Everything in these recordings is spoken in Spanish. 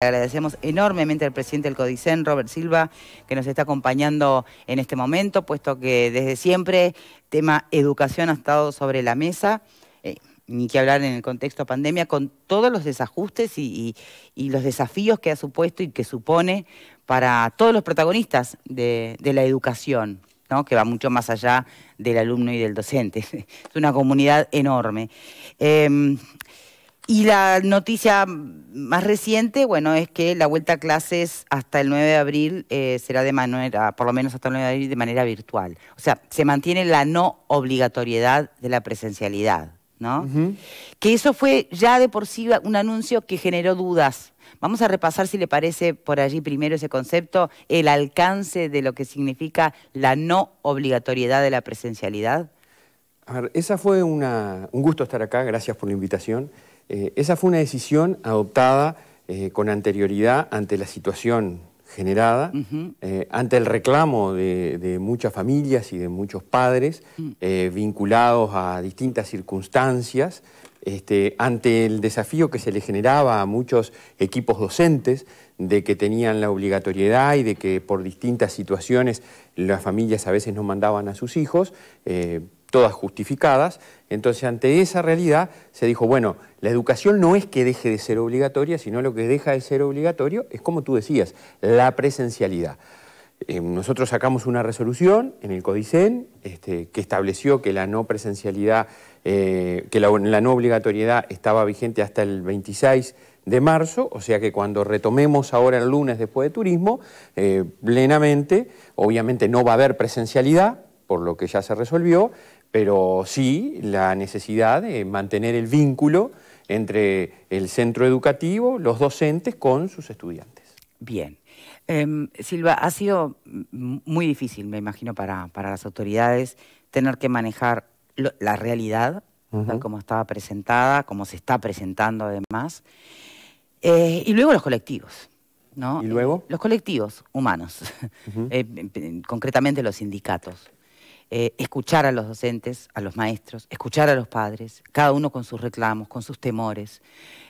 Agradecemos enormemente al presidente del Codicen, Robert Silva, que nos está acompañando en este momento, puesto que desde siempre tema educación ha estado sobre la mesa, eh, ni que hablar en el contexto pandemia, con todos los desajustes y, los desafíos que ha supuesto y que supone para todos los protagonistas de, la educación. que va mucho más allá del alumno y del docente. Es una comunidad enorme. Em, y la noticia más reciente, bueno, es que la vuelta a clases hasta el 9 de abril eh, será de manera, por lo menos hasta el 9 de abril, de manera virtual. O sea, se mantiene la no obligatoriedad de la presencialidad, ¿no? Que eso fue ya de por sí un anuncio que generó dudas. Vamos a repasar, si le parece, por allí primero ese concepto, el alcance de lo que significa la no obligatoriedad de la presencialidad. A ver, esa fue un gusto estar acá, gracias por la invitación. Eh, esa fue una decisión adoptada eh, con anterioridad ante la situación generada, eh, ante el reclamo de, muchas familias y de muchos padres mm. vinculados a distintas circunstancias, este, ante el desafío que se le generaba a muchos equipos docentes de que tenían la obligatoriedad y de que por distintas situaciones las familias a veces no mandaban a sus hijos, todas justificadas. Entonces, ante esa realidad, se dijo, bueno, la educación no es que deje de ser obligatoria, sino lo que deja de ser obligatorio es, como tú decías, la presencialidad. Eh, nosotros sacamos una resolución en el Codicen este, que estableció que la no presencialidad, eh, que la, no obligatoriedad estaba vigente hasta el 26 de marzo, o sea que cuando retomemos ahora el lunes después de turismo, eh, plenamente, obviamente no va a haber presencialidad, por lo que ya se resolvió, pero sí la necesidad de mantener el vínculo entre el centro educativo, los docentes con sus estudiantes. Bien. Em, Silva, ha sido muy difícil, me imagino, para, para las autoridades tener que manejar la realidad, tal como estaba presentada, como se está presentando además, eh, y luego los colectivos. ¿no? ¿Y luego? Eh, los colectivos humanos, eh, concretamente los sindicatos. Eh, escuchar a los docentes, a los maestros, escuchar a los padres, cada uno con sus reclamos, con sus temores,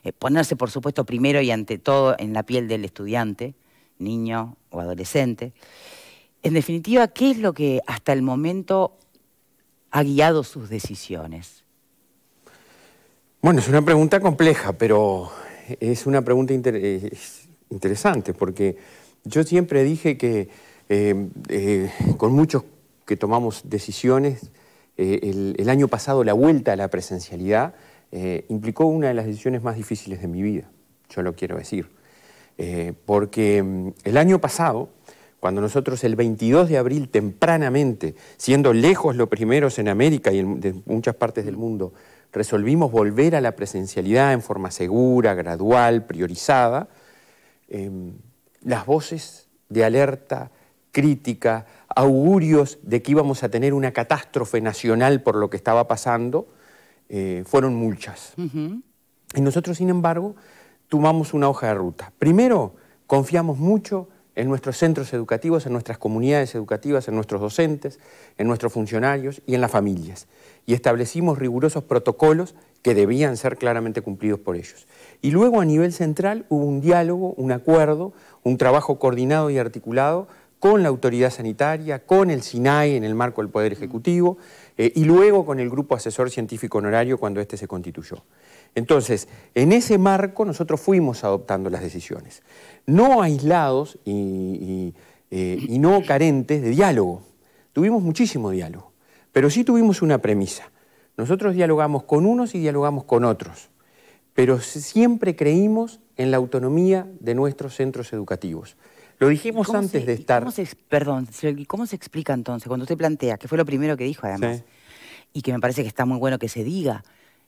eh, ponerse, por supuesto, primero y ante todo en la piel del estudiante, niño o adolescente. En definitiva, ¿qué es lo que hasta el momento ha guiado sus decisiones? Bueno, es una pregunta compleja, pero es una pregunta interesante, porque yo siempre dije que eh, con muchos que tomamos decisiones. Eh, el, año pasado la vuelta a la presencialidad eh, implicó una de las decisiones más difíciles de mi vida, yo lo quiero decir. Eh, porque mm, el año pasado, cuando nosotros el 22 de abril tempranamente, siendo lejos los primeros en América y en muchas partes del mundo, resolvimos volver a la presencialidad en forma segura, gradual, priorizada, em, las voces de alerta, crítica, augurios de que íbamos a tener una catástrofe nacional por lo que estaba pasando eh, fueron muchas. Y nosotros, sin embargo, tomamos una hoja de ruta. Primero, confiamos mucho en nuestros centros educativos, en nuestras comunidades educativas, en nuestros docentes, en nuestros funcionarios y en las familias. Y establecimos rigurosos protocolos que debían ser claramente cumplidos por ellos. Y luego a nivel central hubo un diálogo, un acuerdo, un trabajo coordinado y articulado con la autoridad sanitaria, con el SINAI en el marco del Poder Ejecutivo eh, y luego con el Grupo Asesor Científico Honorario cuando este se constituyó. Entonces, en ese marco nosotros fuimos adoptando las decisiones, no aislados eh, y no carentes de diálogo. Tuvimos muchísimo diálogo, pero sí tuvimos una premisa. Nosotros dialogamos con unos y dialogamos con otros, pero siempre creímos en la autonomía de nuestros centros educativos. Lo dijimos antes de estar... Cómo se, perdón, ¿cómo se explica entonces cuando usted plantea, que fue lo primero que dijo además, y que me parece que está muy bueno que se diga,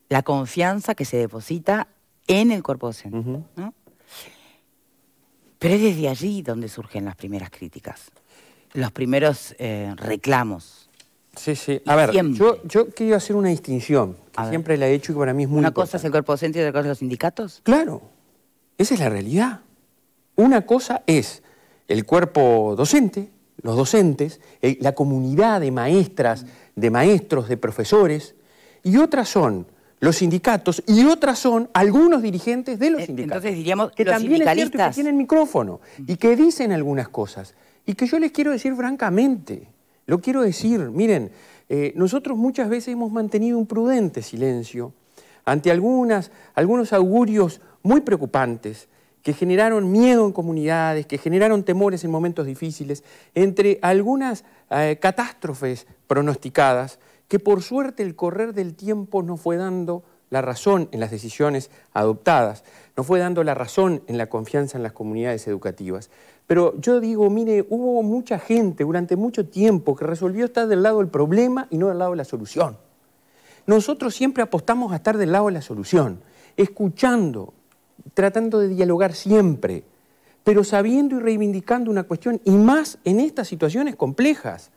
la confianza que se deposita en el cuerpo docente, Pero es desde allí donde surgen las primeras críticas, los primeros eh, reclamos. Sí, sí. A ver, yo, quiero hacer una distinción, siempre la he hecho y para mí es muy Una cosa es el cuerpo docente y otra cosa es los sindicatos. Claro, esa es la realidad. Una cosa es el cuerpo docente, los docentes, la comunidad de maestras, de maestros, de profesores, y otras son los sindicatos y otras son algunos dirigentes de los eh, sindicatos. Entonces diríamos que también que tienen micrófono y que dicen algunas cosas y que yo les quiero decir francamente, lo quiero decir, miren, eh, nosotros muchas veces hemos mantenido un prudente silencio ante algunas, algunos augurios muy preocupantes que generaron miedo en comunidades, que generaron temores en momentos difíciles, entre algunas eh, catástrofes pronosticadas que por suerte el correr del tiempo nos fue dando la razón en las decisiones adoptadas, nos fue dando la razón en la confianza en las comunidades educativas. Pero yo digo, mire, hubo mucha gente durante mucho tiempo que resolvió estar del lado del problema y no del lado de la solución. Nosotros siempre apostamos a estar del lado de la solución, escuchando, tratando de dialogar siempre, pero sabiendo y reivindicando una cuestión, y más en estas situaciones complejas.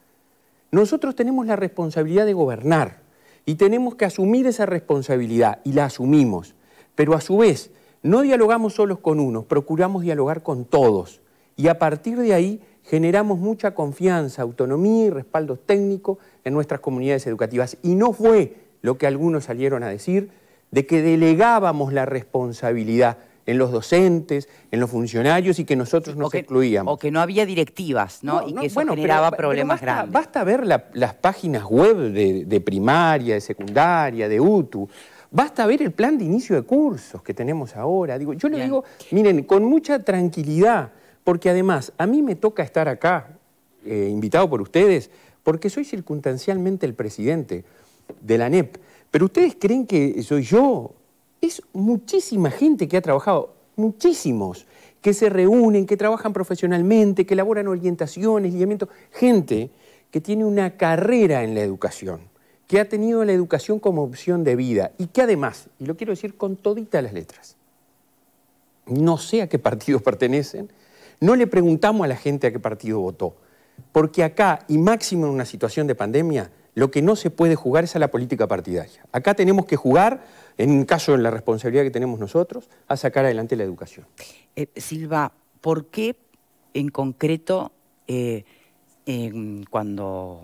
Nosotros tenemos la responsabilidad de gobernar y tenemos que asumir esa responsabilidad, y la asumimos, pero a su vez no dialogamos solos con unos, procuramos dialogar con todos, y a partir de ahí generamos mucha confianza, autonomía y respaldo técnico en nuestras comunidades educativas. Y no fue lo que algunos salieron a decir, de que delegábamos la responsabilidad en los docentes, en los funcionarios y que nosotros nos excluíamos. O que no había directivas, ¿no? y que eso generaba problemas basta, grandes. Basta ver las páginas web de, primaria, de secundaria, de UTU. Basta ver el plan de inicio de cursos que tenemos ahora. Digo, yo le digo, miren, con mucha tranquilidad, porque además a mí me toca estar acá, eh, invitado por ustedes, porque soy circunstancialmente el presidente de la NEP. Pero ustedes creen que soy yo. Es muchísima gente que ha trabajado, muchísimos, que se reúnen, que trabajan profesionalmente, que elaboran orientaciones, lineamientos, Gente que tiene una carrera en la educación, que ha tenido la educación como opción de vida y que además, y lo quiero decir con todita las letras, no sé a qué partido pertenecen, no le preguntamos a la gente a qué partido votó, porque acá, y máximo en una situación de pandemia, lo que no se puede jugar es a la política partidaria. Acá tenemos que jugar, en un caso en la responsabilidad que tenemos nosotros, a sacar adelante la educación. Eh, Silva, ¿por qué en concreto eh, cuando,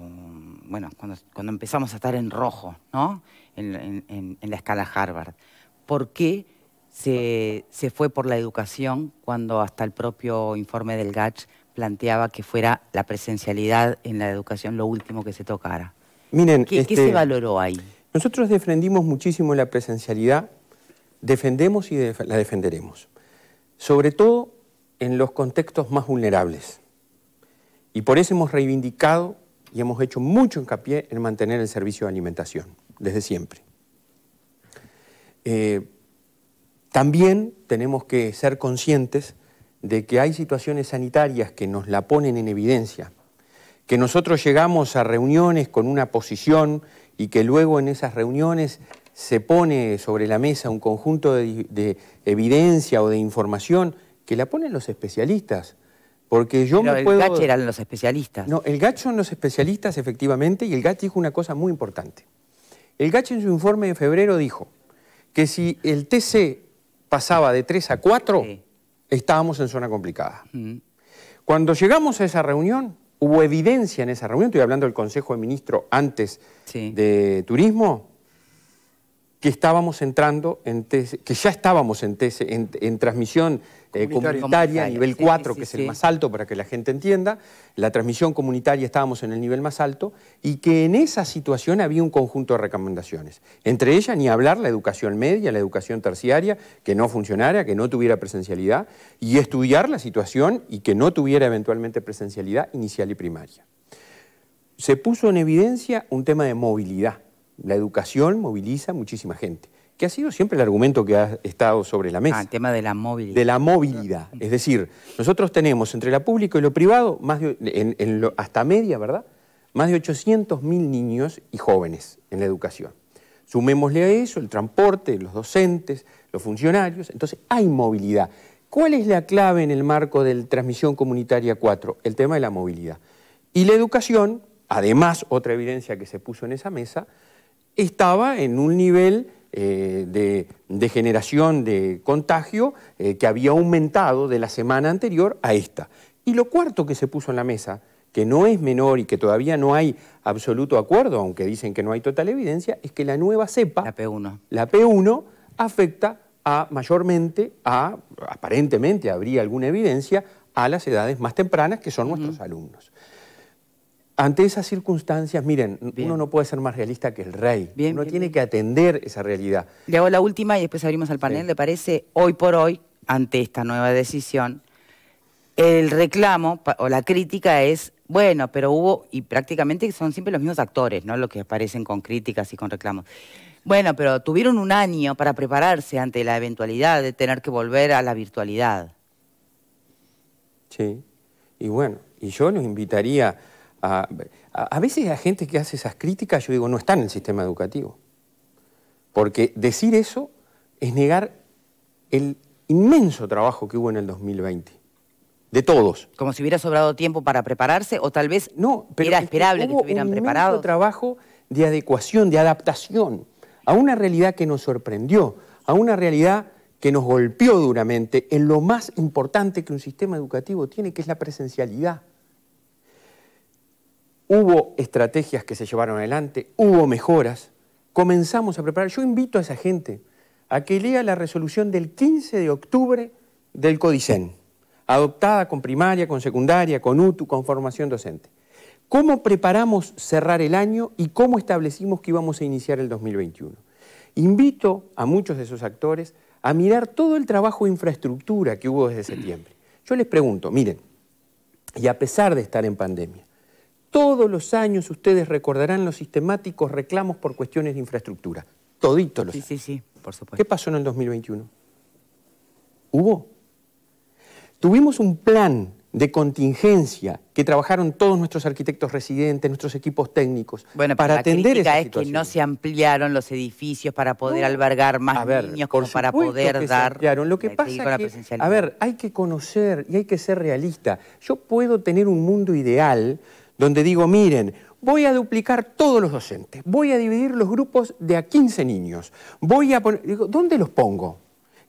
cuando, empezamos a estar en rojo, En, la escala Harvard, ¿por qué se, se, fue por la educación cuando hasta el propio informe del GATS planteaba que fuera la presencialidad en la educación lo último que se tocara? Miren, ¿Qué, se este, valoró ahí? Nosotros defendimos muchísimo la presencialidad, defendemos y la defenderemos, sobre todo en los contextos más vulnerables. Y por eso hemos reivindicado y hemos hecho mucho hincapié en mantener el servicio de alimentación, desde siempre. Eh, también tenemos que ser conscientes de que hay situaciones sanitarias que nos la ponen en evidencia que nosotros llegamos a reuniones con una posición y que luego en esas reuniones se pone sobre la mesa un conjunto de, evidencia o de información que la ponen los especialistas. Porque yo Pero me el GACH eran los especialistas. No, el GACH son los especialistas, efectivamente, y el GACH dijo una cosa muy importante. El GACH en su informe de febrero dijo que si el TC pasaba de 3 a 4, estábamos en zona complicada. Cuando llegamos a esa reunión, hubo evidencia en esa reunión, estoy hablando del Consejo de Ministros antes de Turismo, que estábamos entrando, que ya estábamos en, transmisión eh, comunitaria, nivel 4, que es el más alto para que la gente entienda, la transmisión comunitaria estábamos en el nivel más alto y que en esa situación había un conjunto de recomendaciones. Entre ellas, ni hablar la educación media, la educación terciaria, que no funcionara, que no tuviera presencialidad, y estudiar la situación y que no tuviera eventualmente presencialidad inicial y primaria. Se puso en evidencia un tema de movilidad la educación moviliza muchísima gente, que ha sido siempre el argumento que ha estado sobre la mesa. Ah, el tema de la movilidad. De la movilidad. Es decir, nosotros tenemos entre la pública y lo privado, más de, hasta media, ¿verdad? Más de 800.000 niños y jóvenes en la educación. Sumémosle a eso el transporte, los docentes, los funcionarios. Entonces, hay movilidad. ¿Cuál es la clave en el marco de la transmisión comunitaria 4? El tema de la movilidad. Y la educación, además, otra evidencia que se puso en esa mesa, estaba en un nivel eh, de, generación de contagio eh, que había aumentado de la semana anterior a esta. Y lo cuarto que se puso en la mesa, que no es menor y que todavía no hay absoluto acuerdo, aunque dicen que no hay total evidencia, es que la nueva cepa, la P1, la P1 afecta a, mayormente a, aparentemente habría alguna evidencia, a las edades más tempranas que son nuestros alumnos. Ante esas circunstancias, miren, uno no puede ser más realista que el rey. uno tiene que atender esa realidad. Le hago la última y después abrimos al panel. ¿Le parece hoy por hoy, ante esta nueva decisión, el reclamo o la crítica es, bueno, pero hubo, y prácticamente son siempre los mismos actores, ¿no? Los que aparecen con críticas y con reclamos. Bueno, pero tuvieron un año para prepararse ante la eventualidad de tener que volver a la virtualidad. Sí, y bueno, y yo los invitaría a, veces la gente que hace esas críticas, yo digo, no está en el sistema educativo. Porque decir eso es negar el inmenso trabajo que hubo en el 2020. De todos. Como si hubiera sobrado tiempo para prepararse o tal vez no, era esperable que, estuvieran preparados. Un trabajo de adecuación, de adaptación a una realidad que nos sorprendió, a una realidad que nos golpeó duramente en lo más importante que un sistema educativo tiene, que es la presencialidad hubo estrategias que se llevaron adelante, hubo mejoras, comenzamos a preparar. Yo invito a esa gente a que lea la resolución del 15 de octubre del Codicen, adoptada con primaria, con secundaria, con UTU, con formación docente. ¿Cómo preparamos cerrar el año y cómo establecimos que íbamos a iniciar el 2021? Invito a muchos de esos actores a mirar todo el trabajo de infraestructura que hubo desde septiembre. Yo les pregunto, miren, y a pesar de estar en pandemia, todos los años ustedes recordarán los sistemáticos reclamos por cuestiones de infraestructura. Toditos los sí, años. Sí, sí, por supuesto. ¿Qué pasó en el 2021? ¿Hubo? Tuvimos un plan de contingencia que trabajaron todos nuestros arquitectos residentes, nuestros equipos técnicos, bueno, para atender esa es que no se ampliaron los edificios para poder albergar más niños, como para poder dar... Lo que pasa es que, a ver, hay que conocer y hay que ser realista. Yo puedo tener un mundo ideal donde digo, miren, voy a duplicar todos los docentes, voy a dividir los grupos de a 15 niños, voy a poner, digo, ¿dónde los pongo?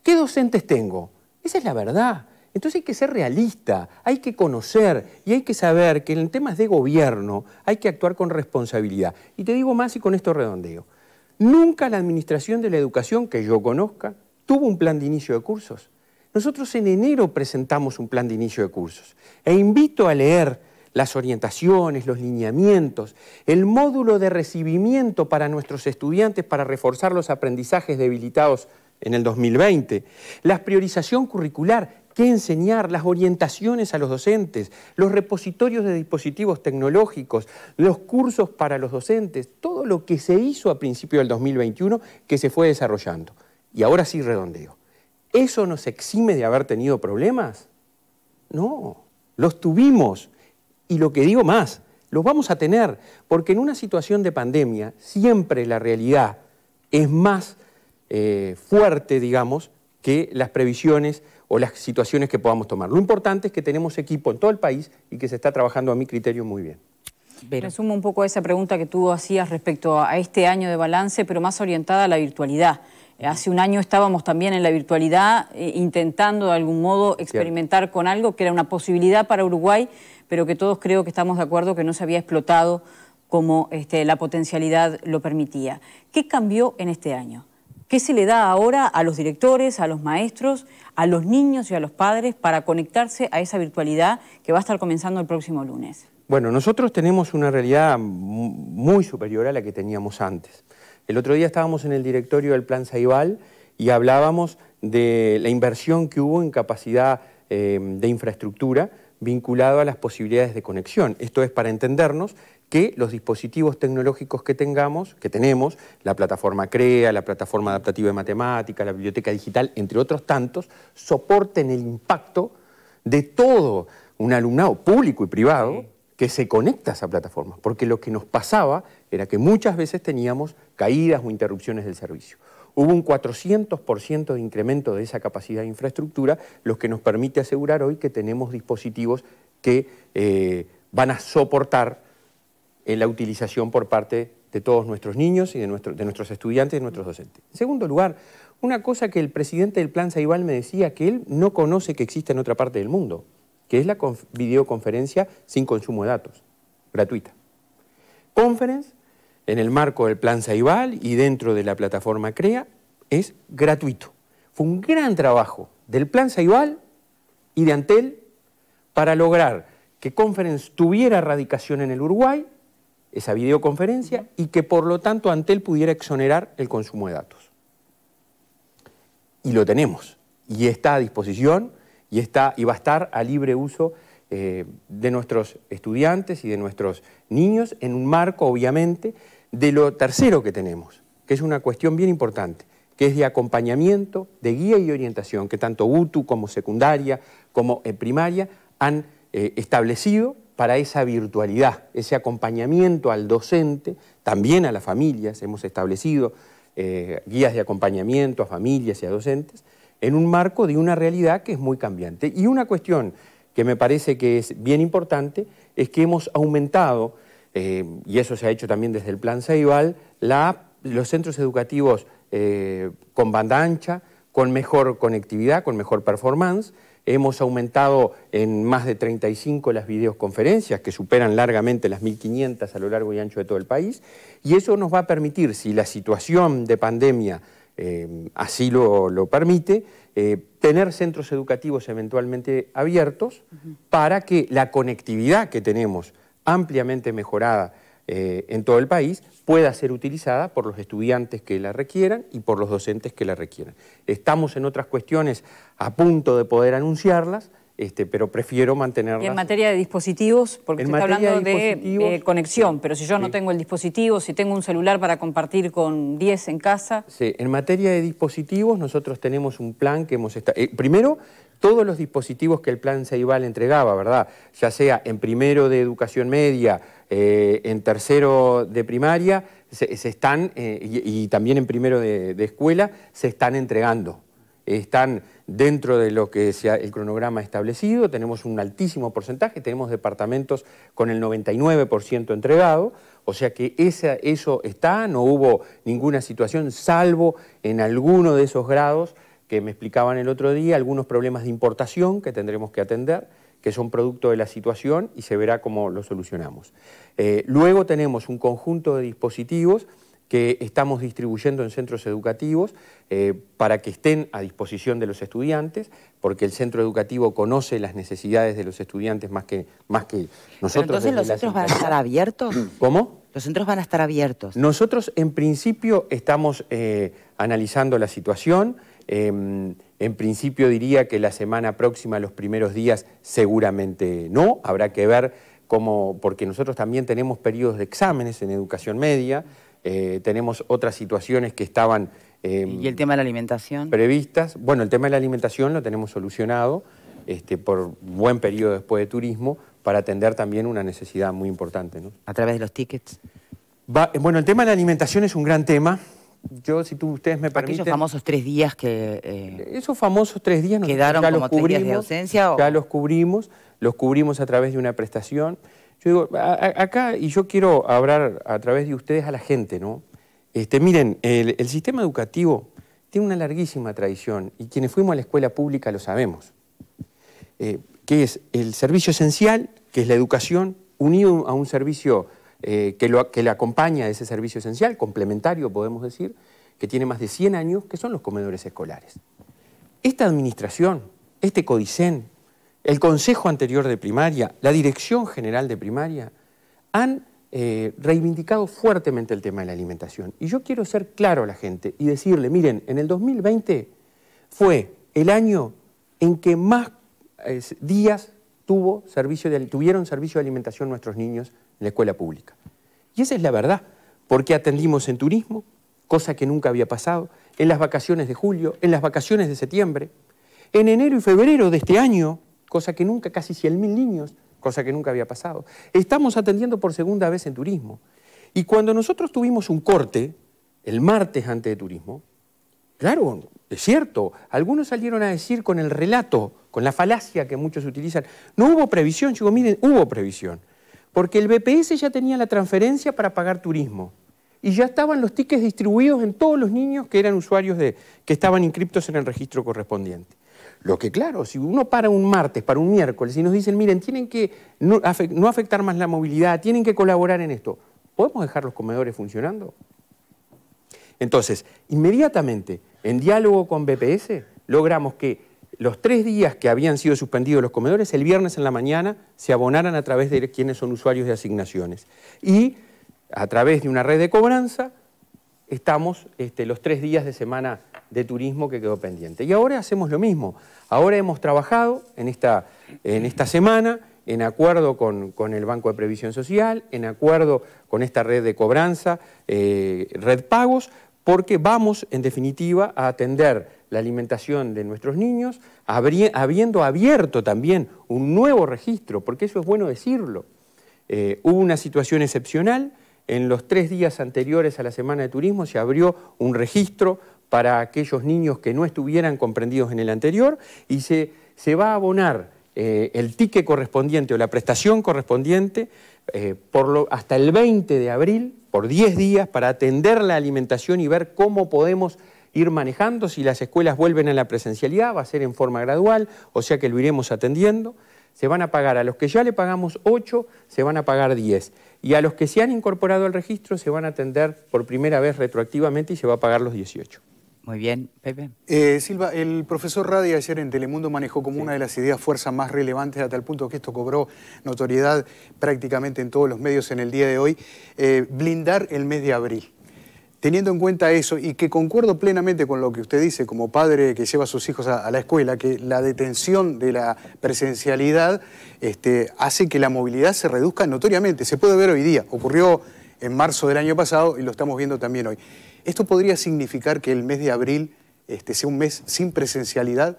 ¿Qué docentes tengo? Esa es la verdad. Entonces hay que ser realista, hay que conocer y hay que saber que en temas de gobierno hay que actuar con responsabilidad. Y te digo más y con esto redondeo. Nunca la Administración de la Educación, que yo conozca, tuvo un plan de inicio de cursos. Nosotros en enero presentamos un plan de inicio de cursos e invito a leer las orientaciones, los lineamientos, el módulo de recibimiento para nuestros estudiantes para reforzar los aprendizajes debilitados en el 2020, la priorización curricular, qué enseñar, las orientaciones a los docentes, los repositorios de dispositivos tecnológicos, los cursos para los docentes, todo lo que se hizo a principio del 2021 que se fue desarrollando. Y ahora sí redondeo. ¿Eso nos exime de haber tenido problemas? No, los tuvimos y lo que digo más, los vamos a tener, porque en una situación de pandemia siempre la realidad es más eh, fuerte, digamos, que las previsiones o las situaciones que podamos tomar. Lo importante es que tenemos equipo en todo el país y que se está trabajando a mi criterio muy bien. Resumo un poco esa pregunta que tú hacías respecto a este año de balance, pero más orientada a la virtualidad. Hace un año estábamos también en la virtualidad eh, intentando de algún modo experimentar con algo que era una posibilidad para Uruguay, pero que todos creo que estamos de acuerdo que no se había explotado como este, la potencialidad lo permitía. ¿Qué cambió en este año? ¿Qué se le da ahora a los directores, a los maestros, a los niños y a los padres para conectarse a esa virtualidad que va a estar comenzando el próximo lunes? Bueno, nosotros tenemos una realidad muy superior a la que teníamos antes. El otro día estábamos en el directorio del Plan Saibal y hablábamos de la inversión que hubo en capacidad eh, de infraestructura vinculado a las posibilidades de conexión. Esto es para entendernos que los dispositivos tecnológicos que tengamos, que tenemos, la plataforma CREA, la plataforma adaptativa de matemática, la biblioteca digital, entre otros tantos, soporten el impacto de todo un alumnado público y privado que se conecta a esa plataforma, porque lo que nos pasaba era que muchas veces teníamos caídas o interrupciones del servicio. Hubo un 400% de incremento de esa capacidad de infraestructura, lo que nos permite asegurar hoy que tenemos dispositivos que eh, van a soportar la utilización por parte de todos nuestros niños y de, nuestros estudiantes y de nuestros docentes. En segundo lugar, una cosa que el presidente del Plan Saibal me decía que él no conoce que existe en otra parte del mundo, que es la videoconferencia sin consumo de datos, gratuita. Conference en el marco del Plan Saibal y dentro de la plataforma CREA, es gratuito. Fue un gran trabajo del Plan Saibal y de Antel para lograr que Conference tuviera radicación en el Uruguay, esa videoconferencia, y que por lo tanto Antel pudiera exonerar el consumo de datos. Y lo tenemos, y está a disposición, y, va a estar a libre uso eh, de nuestros estudiantes y de nuestros niños, en un marco, obviamente, de lo tercero que tenemos, que es una cuestión bien importante, que es de acompañamiento, de guía y orientación, que tanto UTU como secundaria, como eh, primaria han eh, establecido para esa virtualidad, ese acompañamiento al docente, también a las familias, hemos establecido eh, guías de acompañamiento a familias y a docentes, en un marco de una realidad que es muy cambiante. Y una cuestión que me parece que es bien importante es que hemos aumentado eh, y eso se ha hecho también desde el Plan Ceibal, los centros educativos eh, con banda ancha, con mejor conectividad, con mejor performance. Hemos aumentado en más de 35 las videoconferencias, que superan largamente las 1.500 a lo largo y ancho de todo el país. Y eso nos va a permitir, si la situación de pandemia eh, así lo, permite, tener centros educativos eventualmente abiertos para que la conectividad que tenemos ampliamente mejorada eh, en todo el país, pueda ser utilizada por los estudiantes que la requieran y por los docentes que la requieran. Estamos en otras cuestiones a punto de poder anunciarlas, este, pero prefiero mantenerlas. en materia de dispositivos, porque está hablando de, eh, conexión, pero si yo no tengo el dispositivo, si tengo un celular para compartir con 10 en casa... Sí, en materia de dispositivos nosotros tenemos un plan que hemos estado... Eh, primero, todos los dispositivos que el plan Ceibal entregaba, ¿verdad? Ya sea en primero de educación media, eh, en tercero de primaria, se, están, eh, y, también en primero de, escuela, se están entregando. Están dentro de lo que sea el cronograma establecido, tenemos un altísimo porcentaje, tenemos departamentos con el 99% entregado, o sea que eso está, no hubo ninguna situación, salvo en alguno de esos grados que me explicaban el otro día, algunos problemas de importación que tendremos que atender, que son producto de la situación y se verá cómo lo solucionamos. Eh, luego tenemos un conjunto de dispositivos que estamos distribuyendo en centros educativos eh, para que estén a disposición de los estudiantes, porque el centro educativo conoce las necesidades de los estudiantes más que, más que nosotros. entonces los centros van a estar abiertos. ¿Cómo? Los centros van a estar abiertos. Nosotros en principio estamos eh, analizando la situación. Em, en principio diría que la semana próxima, los primeros días, seguramente no. Habrá que ver cómo, porque nosotros también tenemos periodos de exámenes en educación media, eh, tenemos otras situaciones que estaban... Em, ¿Y el tema de la alimentación? Previstas. Bueno, el tema de la alimentación lo tenemos solucionado este, por buen periodo después de turismo para atender también una necesidad muy importante. ¿A través de los tickets? bueno, el tema de la alimentación es un gran tema yo, si tú, ustedes me permiten... Aquellos famosos tres días que... Eh, esos famosos tres días... Quedaron ya como los cubrimos, de ausencia. Ya los cubrimos, los cubrimos a través de una prestación. Yo digo, acá, y yo quiero hablar a través de ustedes a la gente, ¿no? Este, miren, el, sistema educativo tiene una larguísima tradición y quienes fuimos a la escuela pública lo sabemos, eh, que es el servicio esencial, que es la educación, unido a un servicio eh, que, le acompaña ese servicio esencial, complementario podemos decir, que tiene más de 100 años, que son los comedores escolares. Esta administración, este CODICEN, el Consejo Anterior de Primaria, la Dirección General de Primaria, han eh, reivindicado fuertemente el tema de la alimentación. Y yo quiero ser claro a la gente y decirle, miren, en el 2020 fue el año en que más eh, días tuvo servicio tuvieron servicio de alimentación nuestros niños en la escuela pública. Y esa es la verdad, porque atendimos en turismo, cosa que nunca había pasado, en las vacaciones de julio, en las vacaciones de septiembre, en enero y febrero de este año, cosa que nunca, casi 100.000 niños, cosa que nunca había pasado. Estamos atendiendo por segunda vez en turismo. Y cuando nosotros tuvimos un corte, el martes antes de turismo, claro, es cierto, algunos salieron a decir con el relato, con la falacia que muchos utilizan, no hubo previsión, digo, miren, hubo previsión. Porque el BPS ya tenía la transferencia para pagar turismo y ya estaban los tickets distribuidos en todos los niños que eran usuarios de, que estaban inscriptos en el registro correspondiente. Lo que claro, si uno para un martes, para un miércoles y nos dicen, miren, tienen que no afectar más la movilidad, tienen que colaborar en esto, ¿podemos dejar los comedores funcionando? Entonces, inmediatamente, en diálogo con BPS, logramos que los tres días que habían sido suspendidos los comedores, el viernes en la mañana se abonaran a través de quienes son usuarios de asignaciones. Y a través de una red de cobranza estamos este, los tres días de semana de turismo que quedó pendiente. Y ahora hacemos lo mismo. Ahora hemos trabajado en esta, en esta semana en acuerdo con, el Banco de Previsión Social, en acuerdo con esta red de cobranza, eh, red pagos, porque vamos en definitiva a atender la alimentación de nuestros niños, habiendo abierto también un nuevo registro, porque eso es bueno decirlo. Eh, hubo una situación excepcional, en los tres días anteriores a la Semana de Turismo se abrió un registro para aquellos niños que no estuvieran comprendidos en el anterior y se, se va a abonar eh, el ticket correspondiente o la prestación correspondiente eh, hasta el 20 de abril, por 10 días, para atender la alimentación y ver cómo podemos ir manejando. Si las escuelas vuelven a la presencialidad, va a ser en forma gradual, o sea que lo iremos atendiendo. Se van a pagar a los que ya le pagamos 8, se van a pagar 10. Y a los que se han incorporado al registro se van a atender por primera vez retroactivamente y se va a pagar los 18. Muy bien, Pepe. Eh, Silva, el profesor Radi ayer en Telemundo manejó como una de las ideas fuerza más relevantes a tal punto que esto cobró notoriedad prácticamente en todos los medios en el día de hoy, eh, blindar el mes de abril teniendo en cuenta eso y que concuerdo plenamente con lo que usted dice como padre que lleva a sus hijos a, la escuela, que la detención de la presencialidad este, hace que la movilidad se reduzca notoriamente. Se puede ver hoy día, ocurrió en marzo del año pasado y lo estamos viendo también hoy. ¿Esto podría significar que el mes de abril este, sea un mes sin presencialidad?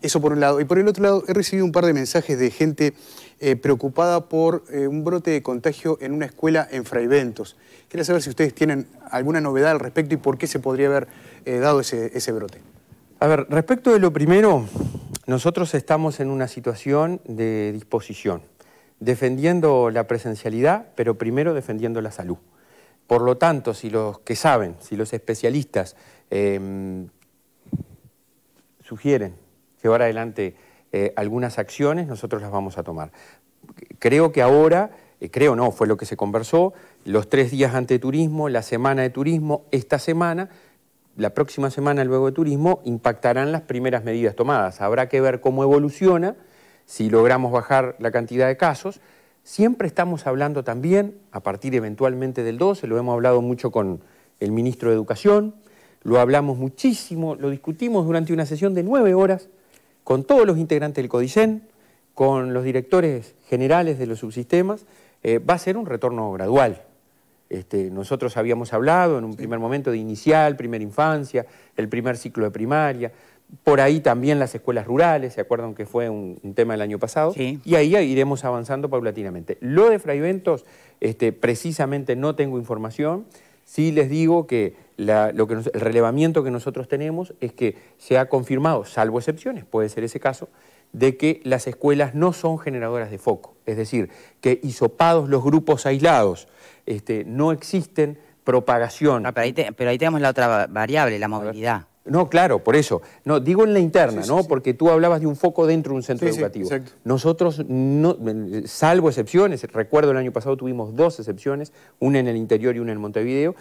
Eso por un lado. Y por el otro lado, he recibido un par de mensajes de gente eh, preocupada por eh, un brote de contagio en una escuela en Fraiventos. Quería saber si ustedes tienen alguna novedad al respecto y por qué se podría haber eh, dado ese, brote. A ver, respecto de lo primero, nosotros estamos en una situación de disposición, defendiendo la presencialidad, pero primero defendiendo la salud. Por lo tanto, si los que saben, si los especialistas em, sugieren llevar adelante eh, algunas acciones, nosotros las vamos a tomar. Creo que ahora, eh, creo no, fue lo que se conversó, los tres días ante turismo, la semana de turismo, esta semana, la próxima semana luego de turismo, impactarán las primeras medidas tomadas. Habrá que ver cómo evoluciona, si logramos bajar la cantidad de casos. Siempre estamos hablando también, a partir eventualmente del 12, lo hemos hablado mucho con el ministro de Educación, lo hablamos muchísimo, lo discutimos durante una sesión de nueve horas con todos los integrantes del CODICEN, con los directores generales de los subsistemas, eh, va a ser un retorno gradual. Este, nosotros habíamos hablado en un primer momento de inicial, primera infancia, el primer ciclo de primaria, por ahí también las escuelas rurales, ¿se acuerdan que fue un, tema del año pasado? Y ahí iremos avanzando paulatinamente. Lo de frayventos, este, precisamente no tengo información. Sí les digo que, lo que el relevamiento que nosotros tenemos es que se ha confirmado, salvo excepciones, puede ser ese caso, de que las escuelas no son generadoras de foco. Es decir, que hisopados los grupos aislados este, no existen propagación. Ah, pero, ahí pero, ahí tenemos la otra variable, la movilidad. No, claro, por eso. No, digo en la interna, ¿no? Porque tú hablabas de un foco dentro de un centro educativo. Nosotros, salvo excepciones, recuerdo el año pasado tuvimos dos excepciones, una en el interior y una en Montevideo,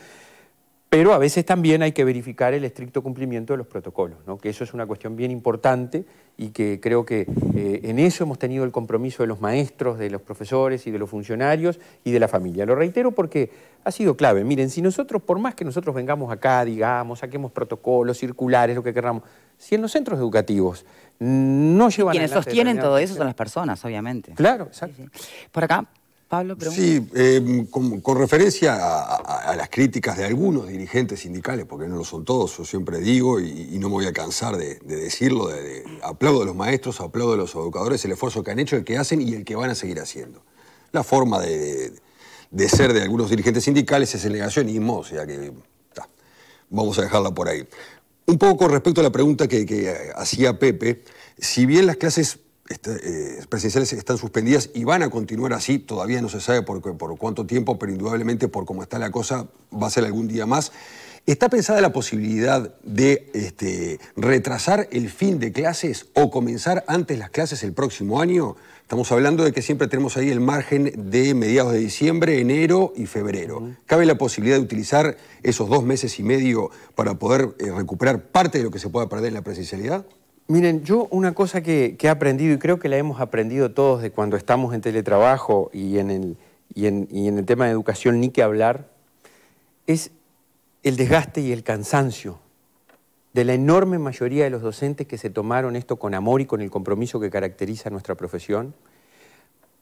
pero a veces también hay que verificar el estricto cumplimiento de los protocolos, ¿no? que eso es una cuestión bien importante y que creo que eh, en eso hemos tenido el compromiso de los maestros, de los profesores y de los funcionarios y de la familia. Lo reitero porque ha sido clave. Miren, si nosotros, por más que nosotros vengamos acá, digamos, saquemos protocolos, circulares, lo que queramos, si en los centros educativos no llevan... quienes sostienen todo eso son las personas, obviamente. Claro, exacto. Por acá, Pablo, pregunta. Sí, em, con, referencia a, las críticas de algunos dirigentes sindicales, porque no lo son todos, yo siempre digo y, no me voy a cansar de, decirlo, de, aplaudo a los maestros, aplaudo a los educadores el esfuerzo que han hecho, el que hacen y el que van a seguir haciendo. La forma de de ser de algunos dirigentes sindicales es el negacionismo, o sea que vamos a dejarla por ahí. Un poco respecto a la pregunta que, hacía Pepe, si bien las clases este, eh, presenciales están suspendidas y van a continuar así, todavía no se sabe por, por cuánto tiempo, pero indudablemente por cómo está la cosa va a ser algún día más. ¿Está pensada la posibilidad de este, retrasar el fin de clases o comenzar antes las clases el próximo año? Estamos hablando de que siempre tenemos ahí el margen de mediados de diciembre, enero y febrero. ¿Cabe la posibilidad de utilizar esos dos meses y medio para poder eh, recuperar parte de lo que se pueda perder en la presencialidad? Miren, yo una cosa que, he aprendido y creo que la hemos aprendido todos de cuando estamos en teletrabajo y en el, y en el tema de educación ni que hablar, es el desgaste y el cansancio de la enorme mayoría de los docentes que se tomaron esto con amor y con el compromiso que caracteriza nuestra profesión,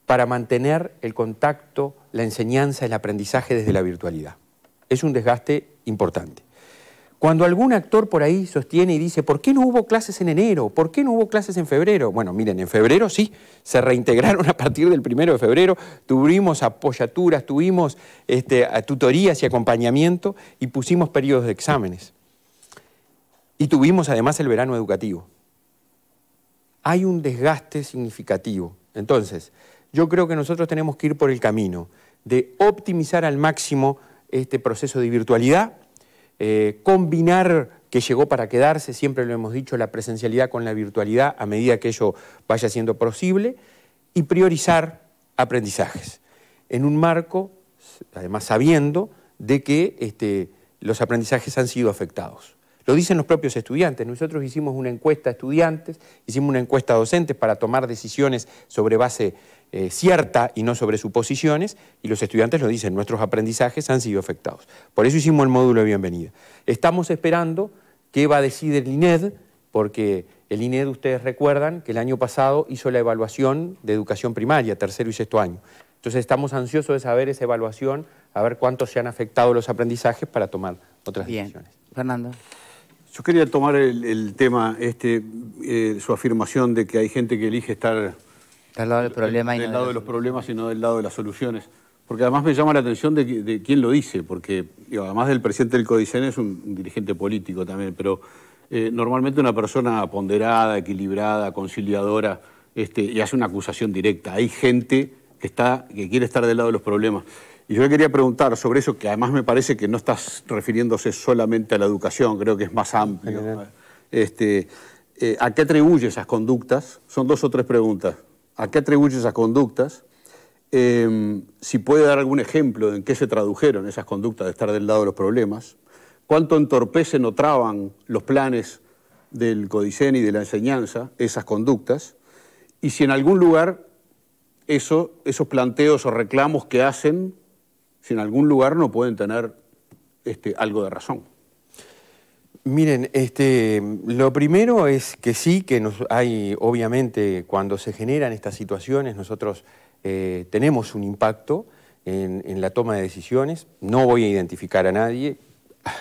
para mantener el contacto, la enseñanza, el aprendizaje desde la virtualidad. Es un desgaste importante. Cuando algún actor por ahí sostiene y dice, ¿por qué no hubo clases en enero? ¿Por qué no hubo clases en febrero? Bueno, miren, en febrero sí, se reintegraron a partir del primero de febrero, tuvimos apoyaturas, tuvimos este, tutorías y acompañamiento y pusimos periodos de exámenes. Y tuvimos además el verano educativo. Hay un desgaste significativo. Entonces, yo creo que nosotros tenemos que ir por el camino de optimizar al máximo este proceso de virtualidad, eh, combinar que llegó para quedarse, siempre lo hemos dicho, la presencialidad con la virtualidad a medida que ello vaya siendo posible, y priorizar aprendizajes, en un marco, además sabiendo, de que este, los aprendizajes han sido afectados. Lo dicen los propios estudiantes. Nosotros hicimos una encuesta a estudiantes, hicimos una encuesta a docentes para tomar decisiones sobre base eh, cierta y no sobre suposiciones, y los estudiantes lo dicen, nuestros aprendizajes han sido afectados. Por eso hicimos el módulo de bienvenida. Estamos esperando qué va a decir el INED, porque el INED, ustedes recuerdan, que el año pasado hizo la evaluación de educación primaria, tercero y sexto año. Entonces estamos ansiosos de saber esa evaluación, a ver cuántos se han afectado los aprendizajes para tomar otras decisiones. Fernando. Yo quería tomar el, tema, este, eh, su afirmación de que hay gente que elige estar del lado problema de los problemas y no del lado de las soluciones. Porque además me llama la atención de, quién lo dice, porque además del presidente del Codicen es un, dirigente político también, pero eh, normalmente una persona ponderada, equilibrada, conciliadora, este, y hace una acusación directa. Hay gente está, que quiere estar del lado de los problemas. Y yo le quería preguntar sobre eso, que además me parece que no estás refiriéndose solamente a la educación, creo que es más amplio. Este, eh, ¿A qué atribuye esas conductas? Son dos o tres preguntas. ¿A qué atribuye esas conductas? Em, si puede dar algún ejemplo de en qué se tradujeron esas conductas de estar del lado de los problemas. ¿Cuánto entorpecen o traban los planes del codicen y de la enseñanza esas conductas? Y si en algún lugar eso, esos planteos o reclamos que hacen si en algún lugar no pueden tener este, algo de razón. Miren, este, lo primero es que sí, que nos, hay, obviamente, cuando se generan estas situaciones, nosotros eh, tenemos un impacto en, la toma de decisiones. No voy a identificar a nadie.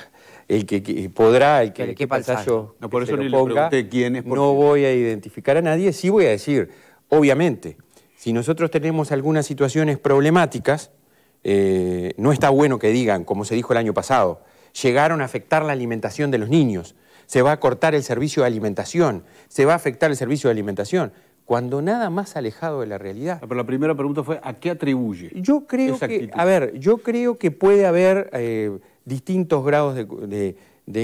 El que, podrá, el que, ¿Qué yo no, por eso ni quién No voy a identificar a nadie. Sí voy a decir, obviamente, si nosotros tenemos algunas situaciones problemáticas, eh, no está bueno que digan, como se dijo el año pasado, llegaron a afectar la alimentación de los niños, se va a cortar el servicio de alimentación, se va a afectar el servicio de alimentación, cuando nada más alejado de la realidad. Pero la primera pregunta fue, ¿a qué atribuye? Yo creo que, a ver, yo creo que puede haber eh, distintos grados de,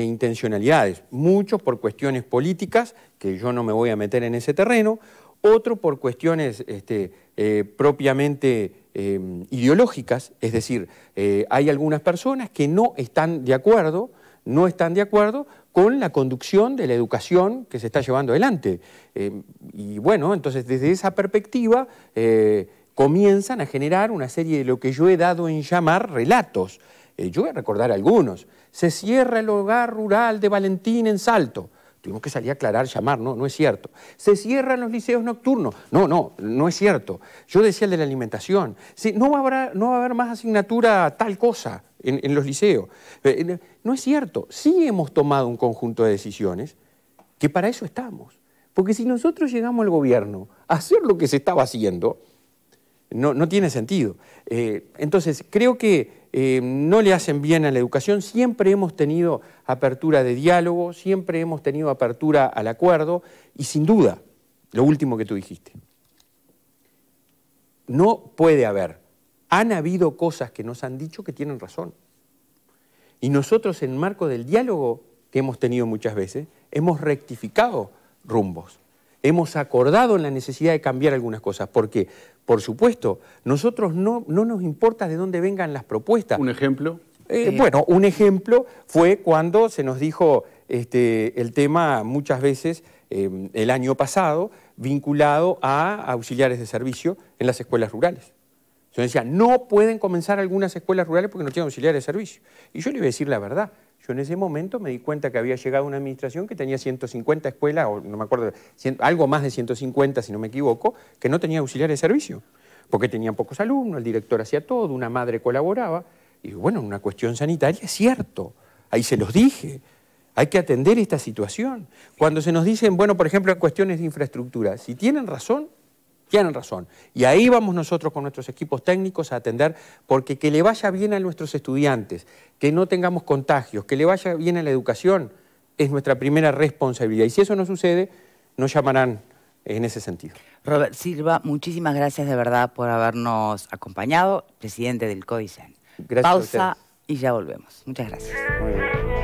intencionalidades, muchos por cuestiones políticas, que yo no me voy a meter en ese terreno, otro por cuestiones este, eh, propiamente Em, ideológicas, es decir, eh, hay algunas personas que no están de acuerdo, no están de acuerdo con la conducción de la educación que se está llevando adelante. Em, y bueno, entonces desde esa perspectiva eh, comienzan a generar una serie de lo que yo he dado en llamar relatos. Eh, yo voy a recordar algunos. Se cierra el hogar rural de Valentín en Salto. Tuvimos que salir a aclarar, llamar, no, no es cierto. Se cierran los liceos nocturnos. No, no, no es cierto. Yo decía el de la alimentación. no, habrá, no va a haber más asignatura tal cosa en, los liceos. Eh, eh, no es cierto. Sí hemos tomado un conjunto de decisiones que para eso estamos. Porque si nosotros llegamos al gobierno a hacer lo que se estaba haciendo, no, tiene sentido. Eh, entonces, creo que eh, no le hacen bien a la educación. Siempre hemos tenido apertura de diálogo, siempre hemos tenido apertura al acuerdo y sin duda, lo último que tú dijiste, no puede haber. Han habido cosas que nos han dicho que tienen razón. Y nosotros en marco del diálogo que hemos tenido muchas veces, hemos rectificado rumbos. Hemos acordado en la necesidad de cambiar algunas cosas. ¿Por qué? Por supuesto, nosotros no, nos importa de dónde vengan las propuestas. ¿Un ejemplo? Eh, eh, bueno, un ejemplo fue cuando se nos dijo este, el tema muchas veces eh, el año pasado vinculado a auxiliares de servicio en las escuelas rurales. nos decía, no pueden comenzar algunas escuelas rurales porque no tienen auxiliares de servicio. Y yo le iba a decir la verdad, yo en ese momento me di cuenta que había llegado una administración que tenía 150 escuelas, o no me acuerdo, algo más de 150 si no me equivoco, que no tenía auxiliares de servicio, porque tenían pocos alumnos, el director hacía todo, una madre colaboraba. Y bueno, una cuestión sanitaria es cierto, ahí se los dije, hay que atender esta situación. Cuando se nos dicen, bueno, por ejemplo, en cuestiones de infraestructura, si tienen razón, tienen razón. Y ahí vamos nosotros con nuestros equipos técnicos a atender, porque que le vaya bien a nuestros estudiantes, que no tengamos contagios, que le vaya bien a la educación, es nuestra primera responsabilidad. Y si eso no sucede, nos llamarán en ese sentido. Robert Silva, muchísimas gracias de verdad por habernos acompañado, presidente del CODICEN. Gracias Pausa y ya volvemos. Muchas gracias.